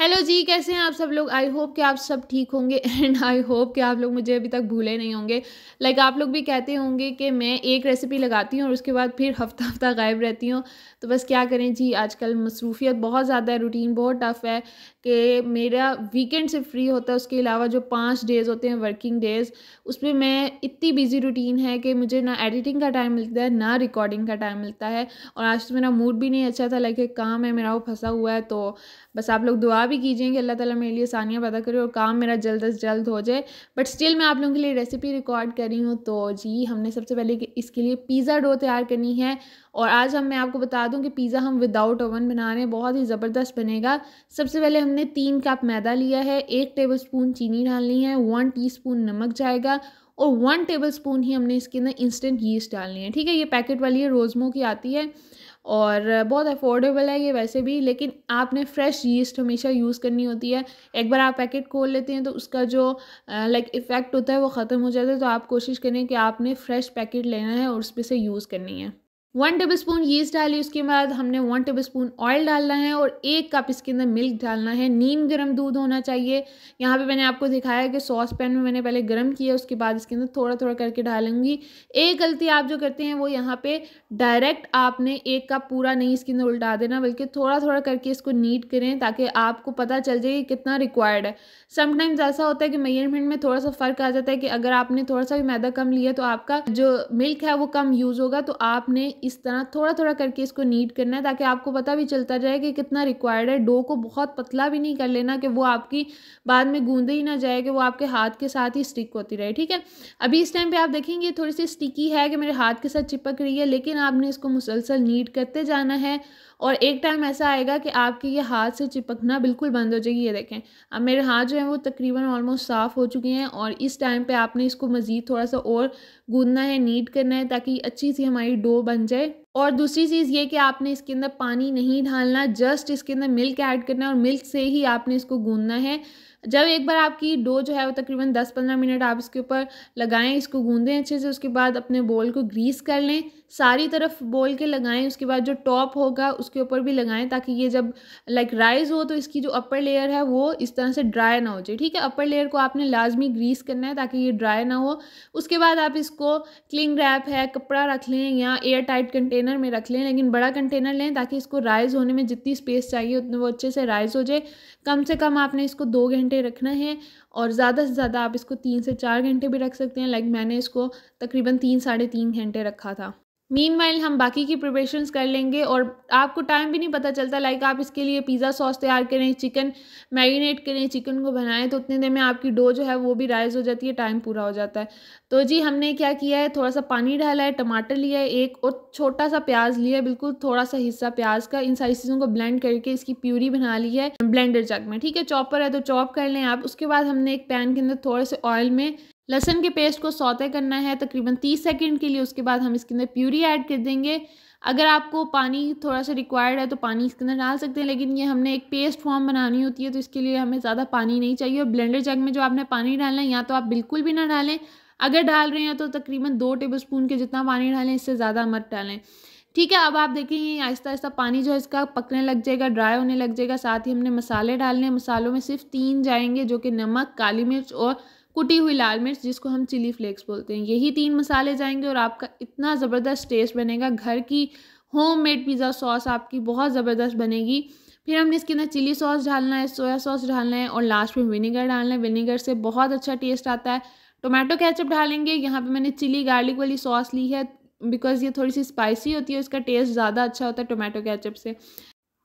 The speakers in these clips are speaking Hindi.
हेलो जी कैसे हैं आप सब लोग आई होप कि आप सब ठीक होंगे एंड आई होप कि आप लोग मुझे अभी तक भूले नहीं होंगे लाइक like, आप लोग भी कहते होंगे कि मैं एक रेसिपी लगाती हूँ और उसके बाद फिर हफ्ता हफ्ता गायब रहती हूँ तो बस क्या करें जी आजकल मसरूफियत बहुत ज़्यादा है रूटीन बहुत टफ़ है कि मेरा वीकेंड से फ्री होता है उसके अलावा जो पाँच डेज़ होते हैं वर्किंग डेज़ उसमें मैं इतनी बिजी रूटीन है कि मुझे ना एडिटिंग का टाइम मिलता है ना रिकॉर्डिंग का टाइम मिलता है और आज तो मेरा मूड भी नहीं अच्छा था लाइक काम है मेरा वो फंसा हुआ है तो बस आप लोग दुआ भी कीजिए कि अल्लाह ताला मेरे लिए आसानियाँ पैदा करे और काम मेरा जल्द अज जल्द हो जाए बट स्टिल मैं आप लोगों के लिए रेसिपी रिकॉर्ड कर रही हूँ तो जी हमने सबसे पहले इसके लिए पिज़्ज़ा डो तैयार करनी है और आज हम मैं आपको बता दूं कि पिज़्ज़ा हम विदाउट ओवन बना रहे हैं बहुत ही ज़बरदस्त बनेगा सबसे पहले हमने तीन कप मैदा लिया है एक टेबल स्पून चीनी डालनी है वन टी स्पून नमक जाएगा और वन टेबल स्पून ही हमने इसके अंदर इंस्टेंट यीस्ट डालनी है ठीक है ये पैकेट वाली है रोज़मो की आती है और बहुत अफोर्डेबल है ये वैसे भी लेकिन आपने फ्रेश यीस्ट हमेशा यूज़ करनी होती है एक बार आप पैकेट खोल लेते हैं तो उसका जो लाइक इफ़ेक्ट होता है वो ख़त्म हो जाता है तो आप कोशिश करें कि आपने फ़्रेश पैकेट लेना है और उस पर से यूज़ करनी है वन टेबल स्पून यीस्ट डाली उसके बाद हमने वन टेबल स्पून ऑयल डालना है और एक कप इसके अंदर मिल्क डालना है नीम गर्म दूध होना चाहिए यहाँ पे मैंने आपको दिखाया कि सॉस पैन में मैंने पहले गर्म किया उसके बाद इसके अंदर थोड़ा थोड़ा करके डालूंगी एक गलती आप जो करते हैं वो यहाँ पे डायरेक्ट आपने एक कप पूरा नहीं इसके अंदर उल्टा देना बल्कि थोड़ा थोड़ा करके इसको नीट करें ताकि आपको पता चल जाए कि कितना रिक्वायर्ड है समटाइम्स ऐसा होता है कि मेजरमेंट में थोड़ा सा फ़र्क आ जाता है कि अगर आपने थोड़ा सा भी मैदा कम लिया तो आपका जो मिल्क है वो कम यूज़ होगा तो आपने इस तरह थोड़ा थोड़ा करके इसको नीट करना है ताकि आपको पता भी चलता जाए कि कितना रिक्वायर्ड है डो को बहुत पतला भी नहीं कर लेना कि वो आपकी बाद में गूंदे ही ना जाए कि वो आपके हाथ के साथ ही स्टिक होती रहे ठीक है अभी इस टाइम पर आप देखेंगे थोड़ी सी स्टिकी है कि मेरे हाथ के साथ चिपक रही है लेकिन आपने इसको मुसलसल नीट करते जाना है और एक टाइम ऐसा आएगा कि आपके ये हाथ से चिपकना बिल्कुल बंद हो जाएगी ये देखें अब मेरे हाथ जो है वो तकरीबन ऑलमोस्ट साफ़ हो चुके हैं और इस टाइम पे आपने इसको मज़ीद थोड़ा सा और गूंदना है नीट करना है ताकि अच्छी सी हमारी डो बन যায় और दूसरी चीज़ ये कि आपने इसके अंदर पानी नहीं डालना जस्ट इसके अंदर मिल्क ऐड करना है और मिल्क से ही आपने इसको गूंदना है जब एक बार आपकी डो जो है वो तकरीबन 10-15 मिनट आप इसके ऊपर लगाएं इसको गूंदें अच्छे से उसके बाद अपने बोल को ग्रीस कर लें सारी तरफ बोल के लगाएं उसके बाद जो टॉप होगा उसके ऊपर भी लगाएं ताकि ये जब लाइक राइज़ हो तो इसकी जो अपर लेयर है वो इस तरह से ड्राई ना हो जाए ठीक है अपर लेयर को आपने लाजमी ग्रीस करना है ताकि ये ड्राई ना हो उसके बाद आप इसको क्लिंग रैप है कपड़ा रख लें या एयर टाइट कंटेनर कंटेनर में रख लें लेकिन बड़ा कंटेनर लें ताकि इसको राइज़ होने में जितनी स्पेस चाहिए उतने वो अच्छे से राइज़ हो जाए कम से कम आपने इसको दो घंटे रखना है और ज़्यादा से ज़्यादा आप इसको तीन से चार घंटे भी रख सकते हैं लाइक मैंने इसको तकरीबन तीन साढ़े तीन घंटे रखा था मीन माइल हम बाकी की प्रिपरेशन कर लेंगे और आपको टाइम भी नहीं पता चलता लाइक आप इसके लिए पिज़्ज़ा सॉस तैयार करें चिकन मैरिनेट करें चिकन को बनाएं तो उतने देर में आपकी डो जो है वो भी राइज़ हो जाती है टाइम पूरा हो जाता है तो जी हमने क्या किया है थोड़ा सा पानी डाला है टमाटर लिया है एक और छोटा सा प्याज लिया है बिल्कुल थोड़ा सा हिस्सा प्याज का इन सारी चीज़ों को ब्लेंड करके इसकी प्यूरी बना ली है ब्लेंडर जग में ठीक है चॉपर है तो चॉप कर लें आप उसके बाद हमने एक पैन के अंदर थोड़े से ऑयल में लहसन के पेस्ट को सौते करना है तकरीबन तीस सेकेंड के लिए उसके बाद हम इसके अंदर प्यूरी ऐड कर देंगे अगर आपको पानी थोड़ा सा रिक्वायर्ड है तो पानी इसके अंदर डाल सकते हैं लेकिन ये हमने एक पेस्ट फॉर्म बनानी होती है तो इसके लिए हमें ज़्यादा पानी नहीं चाहिए और ब्लेंडर जग में जो आपने पानी डालना है या तो आप बिल्कुल भी ना डालें अगर डाल रहे हैं तो तकरीबन दो टेबल स्पून के जितना पानी डालें इससे ज़्यादा मत डालें ठीक है अब आप देखेंगे आहिस्ता आहिस्ता पानी जो है इसका पकने लग जाएगा ड्राई होने लग जाएगा साथ ही हमने मसाले डालने मसालों में सिर्फ तीन जाएंगे जो कि नमक काली मिर्च और कुटी हुई लाल मिर्च जिसको हम चिली फ्लेक्स बोलते हैं यही तीन मसाले जाएंगे और आपका इतना ज़बरदस्त टेस्ट बनेगा घर की होम मेड पिज़्ज़ा सॉस आपकी बहुत ज़बरदस्त बनेगी फिर हमने इसके अंदर चिली सॉस डालना है सोया सॉस डालना है और लास्ट में विनेगर डालना है विनेगर से बहुत अच्छा टेस्ट आता है टोमेटो कैचअप डालेंगे यहाँ पर मैंने चिली गार्लिक वाली सॉस ली है बिकॉज़ ये थोड़ी सी स्पाइसी होती है इसका टेस्ट ज़्यादा अच्छा होता है टोमेटो कैचअप से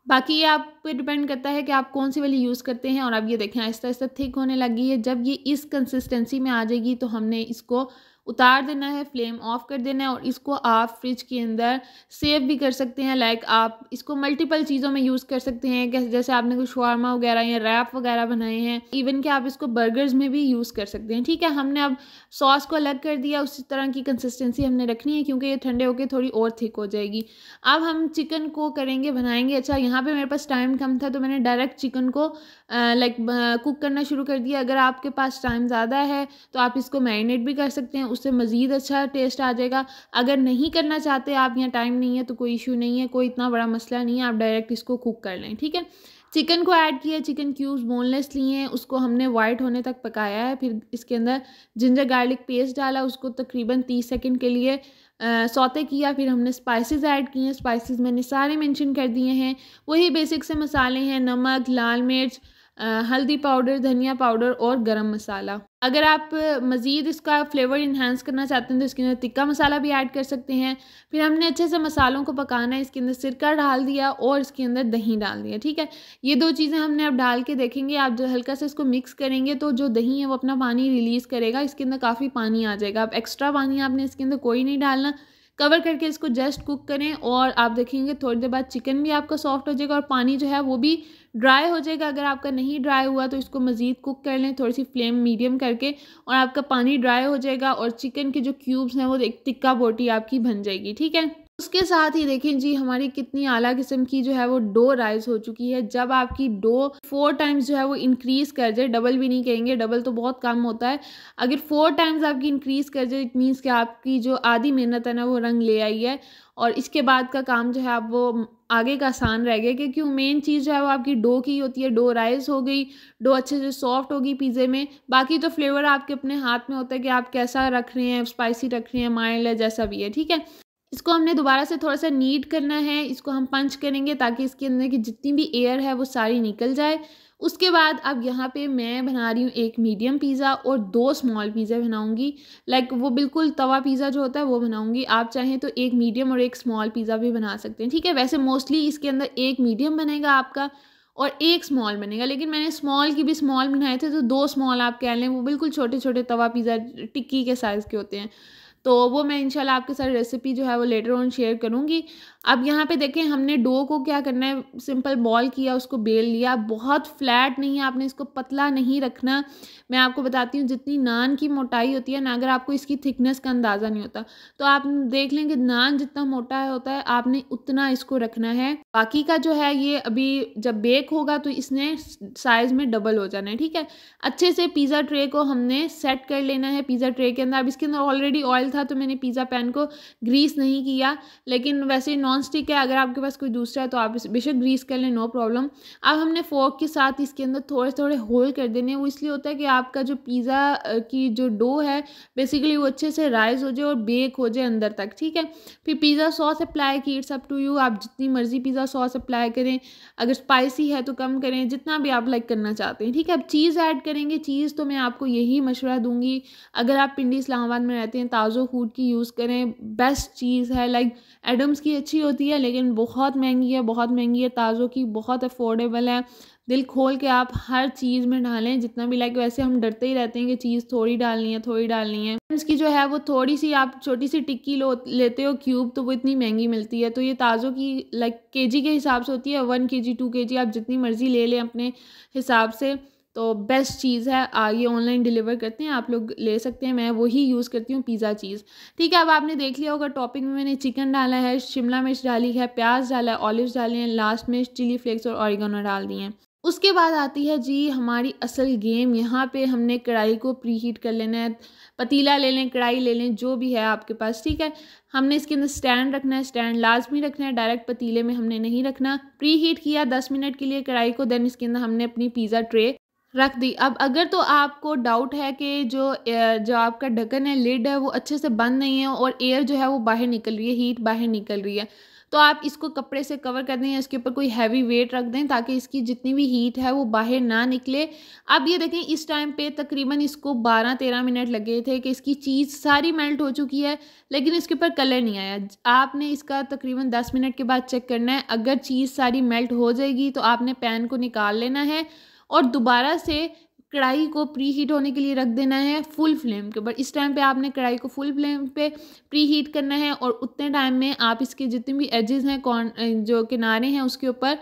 बाकी ये आप पे डिपेंड करता है कि आप कौन सी वाली यूज़ करते हैं और आप ये देखें आहिस्ता आहिस्ता थिक होने लगी है जब ये इस कंसिस्टेंसी में आ जाएगी तो हमने इसको उतार देना है फ्लेम ऑफ कर देना है और इसको आप फ्रिज के अंदर सेव भी कर सकते हैं लाइक आप इसको मल्टीपल चीज़ों में यूज़ कर सकते हैं जैसे आपने कुछ शवारमा वगैरह या रैप वगैरह बनाए हैं इवन कि आप इसको बर्गर्स में भी यूज़ कर सकते हैं ठीक है हमने अब सॉस को अलग कर दिया उस तरह की कंसिस्टेंसी हमने रखनी है क्योंकि ये ठंडे होकर थोड़ी और थिक हो जाएगी अब हम चिकन को करेंगे बनाएंगे अच्छा यहाँ पर मेरे पास टाइम कम था तो मैंने डायरेक्ट चिकन को लाइक कुक करना शुरू कर दिया अगर आपके पास टाइम ज़्यादा है तो आप इसको मैरिनेट भी कर सकते हैं उससे मज़ीद अच्छा टेस्ट आ जाएगा अगर नहीं करना चाहते आप यहाँ टाइम नहीं है तो कोई इशू नहीं है कोई इतना बड़ा मसला नहीं है आप डायरेक्ट इसको कुक कर लें ठीक है चिकन को ऐड किया चिकन क्यूब्स बोनलेस लिए हैं उसको हमने वाइट होने तक पकाया है फिर इसके अंदर जिंजर गार्लिक पेस्ट डाला उसको तकरीबन तीस सेकंड के लिए सौते किया फिर हमने स्पाइसेस ऐड किए हैं स्पाइसेस मैंने सारे मेंशन कर दिए हैं वही बेसिक से मसाले हैं नमक लाल मिर्च हल्दी पाउडर धनिया पाउडर और गरम मसाला अगर आप मज़ीद इसका फ्लेवर इन्हांस करना चाहते हैं तो इसके अंदर तिक्का मसाला भी ऐड कर सकते हैं फिर हमने अच्छे से मसालों को पकाना है इसके अंदर सिरका डाल दिया और इसके अंदर दही डाल दिया ठीक है ये दो चीज़ें हमने अब डाल के देखेंगे आप जो हल्का से इसको मिक्स करेंगे तो जो दही है वो अपना पानी रिलीज़ करेगा इसके अंदर काफ़ी पानी आ जाएगा अब एक्स्ट्रा पानी आपने इसके अंदर कोई नहीं डालना कवर करके इसको जस्ट कुक करें और आप देखेंगे थोड़ी देर बाद चिकन भी आपका सॉफ्ट हो जाएगा और पानी जो है वो भी ड्राई हो जाएगा अगर आपका नहीं ड्राई हुआ तो इसको मज़ीद कुक कर लें थोड़ी सी फ्लेम मीडियम करके और आपका पानी ड्राई हो जाएगा और चिकन के जो क्यूब्स हैं वो एक टिक्का बोटी आपकी बन जाएगी ठीक है उसके साथ ही देखें जी हमारी कितनी आला किस्म की जो है वो डो राइज हो चुकी है जब आपकी डो फोर टाइम्स जो है वो इंक्रीज़ कर जाए डबल भी नहीं कहेंगे डबल तो बहुत कम होता है अगर फोर टाइम्स आपकी इंक्रीज़ कर जाए इट मीन्स कि आपकी जो आधी मेहनत है ना वो रंग ले आई है और इसके बाद का काम जो है आप वो आगे का आसान रह गया क्योंकि मेन चीज़ जो है वो आपकी डो की होती है डो राइस हो गई डो अच्छे से सॉफ्ट होगी पिज़्ज़े में बाकी तो फ्लेवर आपके अपने हाथ में होता है कि आप कैसा रख रहे हैं स्पाइसी रख रहे हैं माइल्ड है जैसा भी है ठीक है इसको हमने दोबारा से थोड़ा सा नीट करना है इसको हम पंच करेंगे ताकि इसके अंदर की जितनी भी एयर है वो सारी निकल जाए उसके बाद अब यहाँ पे मैं बना रही हूँ एक मीडियम पिज़्ज़ा और दो स्मॉल पिज़्ज़ा बनाऊँगी लाइक वो बिल्कुल तवा पिज़्ज़ा जो होता है वो बनाऊँगी आप चाहें तो एक मीडियम और एक स्मॉल पिज़्ज़ा भी बना सकते हैं ठीक है वैसे मोस्टली इसके अंदर एक मीडियम बनेगा आपका और एक स्मॉल बनेगा लेकिन मैंने स्मॉल की भी स्मॉल बनाए थे तो दो स्मॉल आप कह लें वो बिल्कुल छोटे छोटे तवा पिज़्ज़ा टिक्की के साइज़ के होते हैं तो वो मैं इंशाल्लाह आपके साथ रेसिपी जो है वो लेटर ऑन शेयर करूँगी अब यहाँ पे देखें हमने डो को क्या करना है सिंपल बॉल किया उसको बेल लिया बहुत फ्लैट नहीं है आपने इसको पतला नहीं रखना मैं आपको बताती हूँ जितनी नान की मोटाई होती है ना अगर आपको इसकी थिकनेस का अंदाज़ा नहीं होता तो आप देख लें कि नान जितना मोटा होता है आपने उतना इसको रखना है बाकी का जो है ये अभी जब बेक होगा तो इसने साइज़ में डबल हो जाना है ठीक है अच्छे से पिज़्ज़ा ट्रे को हमने सेट कर लेना है पिज़्ज़ा ट्रे के अंदर अब इसके अंदर ऑलरेडी ऑयल था तो मैंने पिज़्ज़ा पैन को ग्रीस नहीं किया लेकिन वैसे नॉन स्टिक है अगर आपके पास कोई दूसरा है तो आप बेशक ग्रीस कर लें नो प्रॉब्लम अब हमने फोक के साथ इसके अंदर थोड़े थोड़े होल कर देने वो इसलिए होता है कि आपका जो पिज़्ज़ा की जो डो है बेसिकली वो अच्छे से राइज हो जाए और बेक हो जाए अंदर तक ठीक है फिर पिज़्ज़ा सॉस अप्लाई की इट्स अप टू यू आप जितनी मर्ज़ी पिज़्ज़ा सॉस अप्लाई करें अगर स्पाइसी है तो कम करें जितना भी आप लाइक करना चाहते हैं ठीक है अब चीज़ ऐड करेंगे चीज़ तो मैं आपको यही मशवरा दूंगी अगर आप पिंडी इस्लामाबाद में रहते हैं ताज़ो हुड की यूज़ करें बेस्ट चीज़ है लाइक एडम्स की अच्छी होती है लेकिन बहुत महंगी है बहुत महंगी है ताज़ो की बहुत अफोर्डेबल है दिल खोल के आप हर चीज़ में डालें जितना भी लाइक वैसे हम डरते ही रहते हैं कि चीज़ थोड़ी डालनी है थोड़ी डालनी है की जो है वो थोड़ी सी आप छोटी सी टिक्की लो लेते हो क्यूब तो वो इतनी महंगी मिलती है तो ये ताज़ों की लाइक केजी के हिसाब से होती है वन केजी टू केजी आप जितनी मर्ज़ी ले लें अपने हिसाब से तो बेस्ट चीज़ है आगे ऑनलाइन डिलीवर करते हैं आप लोग ले सकते हैं मैं वही यूज़ करती हूँ पिज़्ज़ा चीज़ ठीक है अब आपने देख लिया होगा टॉपिंग में मैंने चिकन डाला है शिमला मिर्च डाली है प्याज डाला है ऑलिव डाले हैं लास्ट में चिली फ्लेक्स और ऑरिगोना डाल दिए हैं उसके बाद आती है जी हमारी असल गेम यहाँ पे हमने कढ़ाई को प्री हीट कर लेना है पतीला ले लें कढ़ाई ले लें जो भी है आपके पास ठीक है हमने इसके अंदर स्टैंड रखना है स्टैंड लाजमी रखना है डायरेक्ट पतीले में हमने नहीं रखना प्री हीट किया दस मिनट के लिए कढ़ाई को देन इसके अंदर हमने अपनी पिज़्ज़ा ट्रे रख दी अब अगर तो आपको डाउट है कि जो जो आपका ढक्कन है लिड है वो अच्छे से बंद नहीं है और एयर जो है वो बाहर निकल रही है हीट बाहर निकल रही है तो आप इसको कपड़े से कवर कर दें या इसके ऊपर कोई हैवी वेट रख दें ताकि इसकी जितनी भी हीट है वो बाहर ना निकले अब ये देखें इस टाइम पे तकरीबन इसको 12-13 मिनट लगे थे कि इसकी चीज़ सारी मेल्ट हो चुकी है लेकिन इसके ऊपर कलर नहीं आया आपने इसका तकरीबन 10 मिनट के बाद चेक करना है अगर चीज़ सारी मेल्ट हो जाएगी तो आपने पैन को निकाल लेना है और दोबारा से कढ़ाई को प्री हीट होने के लिए रख देना है फुल फ्लेम के ऊपर इस टाइम पे आपने कढ़ाई को फुल फ्लेम पे प्री हीट करना है और उतने टाइम में आप इसके जितने भी एजेस हैं कौन जो किनारे हैं उसके ऊपर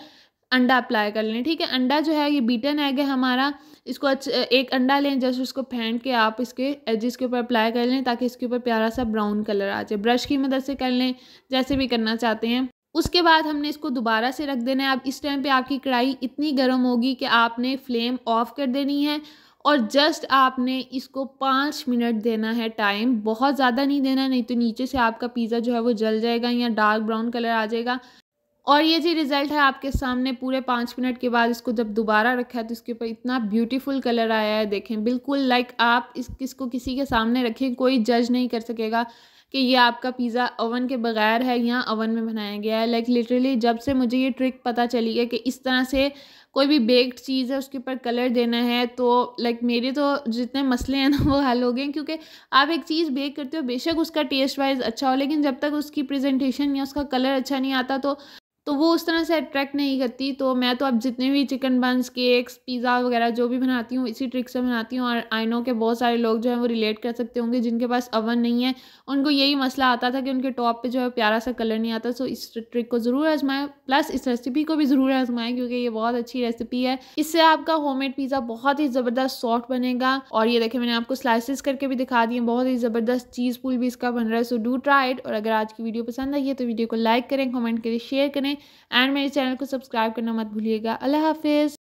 अंडा अप्लाई कर लें ठीक है अंडा जो है ये बीटन एग है हमारा इसको एक अंडा लें जस्ट उसको फेंट के आप इसके एजिस के ऊपर अप्लाई कर लें ताकि इसके ऊपर प्यारा सा ब्राउन कलर आ जाए ब्रश की मदद से कर लें जैसे भी करना चाहते हैं उसके बाद हमने इसको दोबारा से रख देना है अब इस टाइम पे आपकी कढ़ाई इतनी गर्म होगी कि आपने फ्लेम ऑफ कर देनी है और जस्ट आपने इसको पाँच मिनट देना है टाइम बहुत ज़्यादा नहीं देना नहीं तो नीचे से आपका पिज़्ज़ा जो है वो जल जाएगा या डार्क ब्राउन कलर आ जाएगा और ये जी रिज़ल्ट है आपके सामने पूरे पाँच मिनट के बाद इसको जब दोबारा रखा है तो इसके ऊपर इतना ब्यूटीफुल कलर आया है देखें बिल्कुल लाइक आप इस किसको किसी के सामने रखें कोई जज नहीं कर सकेगा कि ये आपका पिज़्ज़ा ओवन के बगैर है या ओवन में बनाया गया है लाइक लिटरली जब से मुझे ये ट्रिक पता चली है कि इस तरह से कोई भी बेक्ड चीज़ है उसके ऊपर कलर देना है तो लाइक मेरे तो जितने मसले हैं ना वो हल हो गए क्योंकि आप एक चीज़ बेक करते हो बेशक उसका टेस्ट वाइज अच्छा हो लेकिन जब तक उसकी प्रेजेंटेशन या उसका कलर अच्छा नहीं आता तो तो वो उस तरह से अट्रैक्ट नहीं करती तो मैं तो अब जितने भी चिकन बंस केक्स पिज़्ज़ा वगैरह जो भी बनाती हूँ इसी ट्रिक से बनाती हूँ और आई नो के बहुत सारे लोग जो हैं वो रिलेट कर सकते होंगे जिनके पास अवन नहीं है उनको यही मसला आता था कि उनके टॉप पे जो है प्यारा सा कलर नहीं आता सो इस ट्रिक को ज़रूर आजमाएँ प्लस इस रेसिपी को भी ज़रूर आजमाएँ क्योंकि ये बहुत अच्छी रेसिपी है इससे आपका होम पिज़्ज़ा बहुत ही ज़बरदस्त सॉफ्ट बनेगा और ये देखें मैंने आपको स्लाइसिस करके भी दिखा दिए बहुत ही ज़बरदस्त चीज़ पुल भी इसका बन रहा है सो डू ट्राई इट और अगर आज की वीडियो पसंद आई है तो वीडियो को लाइक करें कॉमेंट करें शेयर करें एंड मेरे चैनल को सब्सक्राइब करना मत भूलिएगा अल्लाह हाफिज़